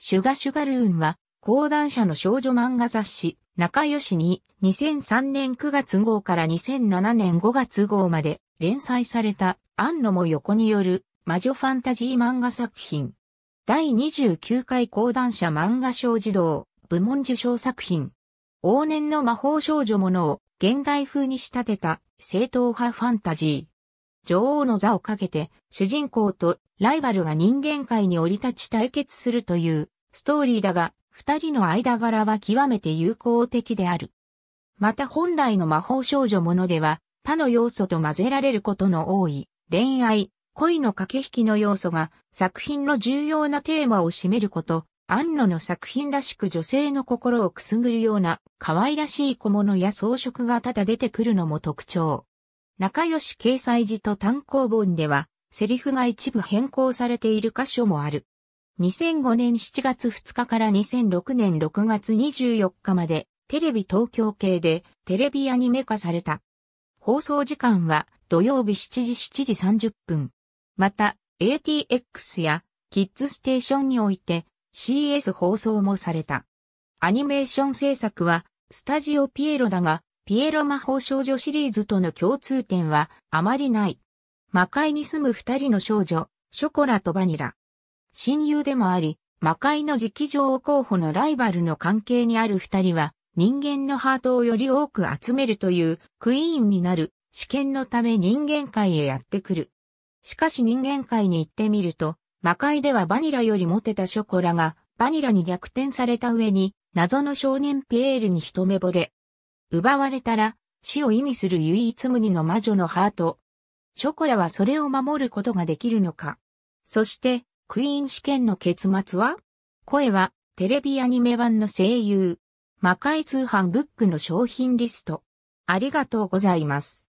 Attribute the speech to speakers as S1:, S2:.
S1: シュガシュガルーンは、講談社の少女漫画雑誌、仲良しに2003年9月号から2007年5月号まで連載された、ンノも横による魔女ファンタジー漫画作品。第29回講談社漫画賞児童部門受賞作品。往年の魔法少女ものを現代風に仕立てた正統派ファンタジー。女王の座をかけて主人公とライバルが人間界に降り立ち対決するというストーリーだが、二人の間柄は極めて友好的である。また本来の魔法少女ものでは、他の要素と混ぜられることの多い、恋愛、恋の駆け引きの要素が作品の重要なテーマを占めること、安野の作品らしく女性の心をくすぐるような可愛らしい小物や装飾がただ出てくるのも特徴。仲良し掲載時と単行本では、セリフが一部変更されている箇所もある。2005年7月2日から2006年6月24日までテレビ東京系でテレビアニメ化された。放送時間は土曜日7時7時30分。また ATX やキッズステーションにおいて CS 放送もされた。アニメーション制作はスタジオピエロだが、ピエロ魔法少女シリーズとの共通点はあまりない。魔界に住む二人の少女、ショコラとバニラ。親友でもあり、魔界の直女王候補のライバルの関係にある二人は、人間のハートをより多く集めるというクイーンになる試験のため人間界へやってくる。しかし人間界に行ってみると、魔界ではバニラよりモテたショコラがバニラに逆転された上に謎の少年ピエールに一目惚れ。奪われたら死を意味する唯一無二の魔女のハート。ショコラはそれを守ることができるのか。そしてクイーン試験の結末は声はテレビアニメ版の声優。魔界通販ブックの商品リスト。ありがとうございます。